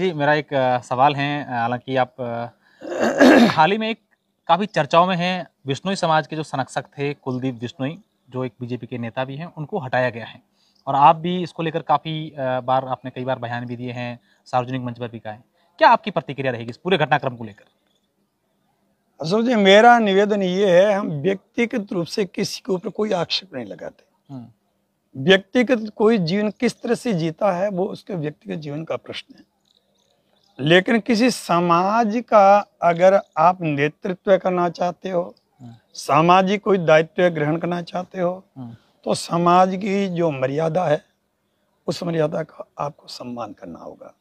जी मेरा एक सवाल है हालांकि आप हाल ही में एक काफ़ी चर्चाओं में हैं विष्णोई समाज के जो संरक्षक थे कुलदीप विष्णोई जो एक बीजेपी के नेता भी हैं उनको हटाया गया है और आप भी इसको लेकर काफ़ी बार आपने कई बार बयान भी दिए हैं सार्वजनिक मंच पर भी कहा है क्या आपकी प्रतिक्रिया रहेगी इस पूरे घटनाक्रम को लेकर असल जी मेरा निवेदन ये है हम व्यक्तिगत रूप से किसी के ऊपर कोई आक्षेप नहीं लगाते हम्म। व्यक्तिगत कोई जीवन किस तरह से जीता है वो उसके व्यक्तिगत जीवन का प्रश्न है लेकिन किसी समाज का अगर आप नेतृत्व करना चाहते हो हाँ। सामाजिक कोई दायित्व ग्रहण करना चाहते हो हाँ। तो समाज की जो मर्यादा है उस मर्यादा का आपको सम्मान करना होगा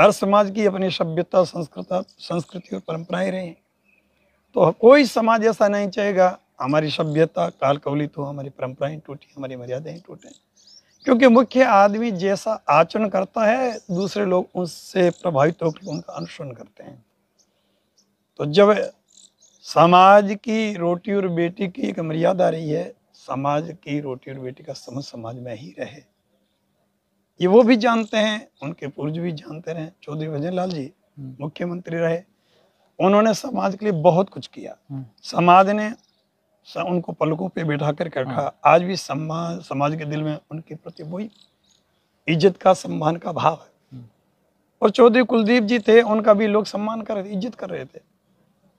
हर समाज की अपनी सभ्यता संस्कृता संस्कृति और परंपराएं रही तो कोई समाज ऐसा नहीं चाहेगा हमारी सभ्यता काल कवलित हो हमारी परंपराएं टूटी हमारी मर्यादाएं टूटें क्योंकि मुख्य आदमी जैसा आचरण करता है दूसरे लोग उससे प्रभावित होकर उनका अनुसरण करते हैं तो जब समाज की रोटी और बेटी की एक मर्यादा रही है समाज की रोटी और बेटी का समझ समाज में ही रहे ये वो भी जानते हैं उनके पूर्व भी जानते रहे चौधरी भजन लाल जी हम्म। मुख्यमंत्री रहे उन्होंने समाज के लिए बहुत कुछ किया हम्म। समाज ने उनको पलकों पे बैठा कर रखा हाँ। आज भी सम्मान समाज के दिल में उनके प्रति वही इज्जत का सम्मान का भाव है हम्म। और चौधरी कुलदीप जी थे उनका भी लोग सम्मान कर रहे थे इज्जत कर रहे थे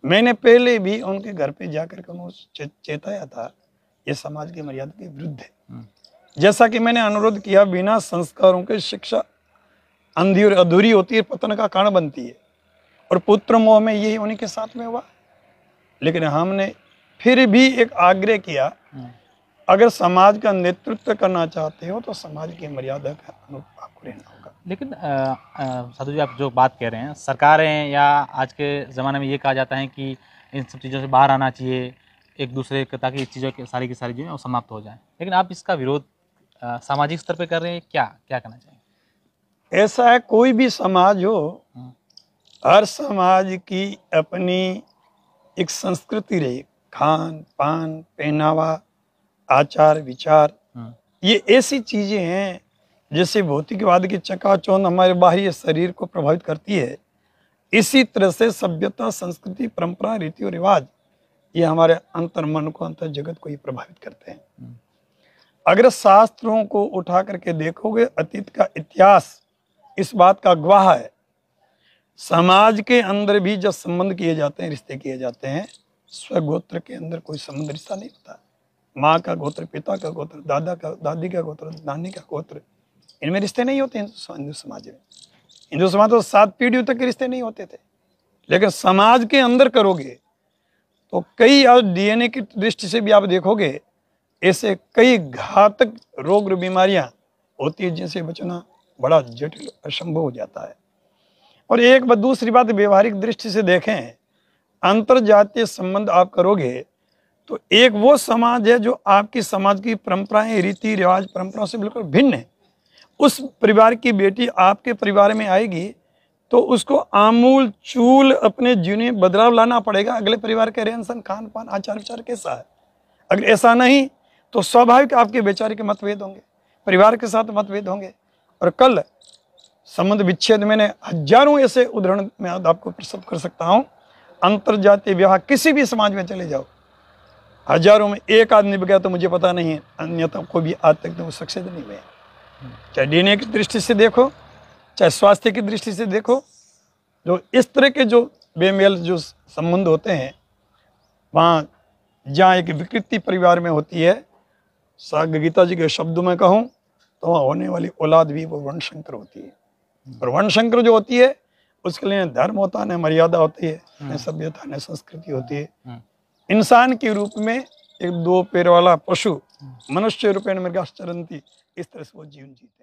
मैंने पहले भी उनके घर पे जाकर के उनको चेताया था ये समाज की मर्यादा के विरुद्ध है हम्म। जैसा कि मैंने अनुरोध किया बिना संस्कारों के शिक्षा अंधी और अधूरी होती है पतन का कारण बनती है और पुत्र मोह में यही उन्हीं के साथ में हुआ लेकिन हमने फिर भी एक आग्रह किया हाँ। अगर समाज का नेतृत्व करना चाहते हो तो समाज की मर्यादा का अनुरूप आपको रहना होगा लेकिन साधु जी आप जो बात कह रहे हैं सरकारें या आज के ज़माने में ये कहा जाता है कि इन सब चीज़ों से बाहर आना चाहिए एक दूसरे के ताकि इस चीज़ों की सारी की सारी चीज़ें समाप्त हो जाए लेकिन आप इसका विरोध सामाजिक स्तर पर कर रहे हैं क्या क्या करना चाहिए ऐसा है कोई भी समाज हो हाँ। हर समाज की अपनी एक संस्कृति रही खान पान पहनावा आचार विचार हाँ। ये ऐसी चीजें हैं जैसे भौतिकवाद की चकाचौंध हमारे बाहरी शरीर को प्रभावित करती है इसी तरह से सभ्यता संस्कृति परंपरा रीति और रिवाज ये हमारे अंतर मन को अंतर जगत को ये प्रभावित करते हैं हाँ। अगर शास्त्रों को उठा करके देखोगे अतीत का इतिहास इस बात का गवाह है समाज के अंदर भी जब संबंध किए जाते हैं रिश्ते किए जाते हैं स्वगोत्र के अंदर कोई संबंध रिश्ता नहीं होता माँ का गोत्र पिता का गोत्र दादा का दादी का गोत्र नानी का गोत्र इनमें रिश्ते नहीं होते हिंदू समाज में हिंदू समाज तो सात पीढ़ियों तक के रिश्ते नहीं होते थे लेकिन समाज के अंदर करोगे तो कई आज डीएनए की दृष्टि से भी आप देखोगे ऐसे कई घातक रोग बीमारियां होती है जिनसे बचना बड़ा जटिल असंभव हो जाता है और एक दूसरी बात व्यवहारिक दृष्टि से देखें जातीय संबंध आप करोगे तो एक वो समाज है जो आपकी समाज की परंपराएं रीति रिवाज परंपराओं से बिल्कुल भिन्न है उस परिवार की बेटी आपके परिवार में आएगी तो उसको आमूल चूल अपने जीवन में बदलाव लाना पड़ेगा अगले परिवार के रहन सहन खान पान आचार विचार कैसा है अगर ऐसा नहीं तो स्वाभाविक आपके बेचारे के मतभेद होंगे परिवार के साथ मतभेद होंगे और कल संबंध विच्छेद मैंने हजारों ऐसे उदाहरण मैं आपको प्रस्तुत कर सकता हूँ अंतर जातीय विवाह किसी भी समाज में चले जाओ हजारों में एक आदमी गया तो मुझे पता नहीं है अन्यथा कोई भी आज तक तो वो सक्सेस नहीं हुए चाहे डी की दृष्टि से देखो चाहे स्वास्थ्य की दृष्टि से देखो जो इस तरह के जो बेमेल जो संबंध होते हैं वहाँ जहाँ एक विकृति परिवार में होती है साग गीता जी के शब्दों में कहूँ तो वहाँ होने वाली औलाद भी वो वर्ण शंकर होती है और वर्ण शंकर जो होती है उसके लिए धर्म होता है न मर्यादा होती है न हम्म। सभ्यता न संस्कृति हम्म। होती है हम्म। इंसान के रूप में एक दो पैर वाला पशु मनुष्य रूपेण मृगाश्चरंती इस तरह से वो जीवन जीते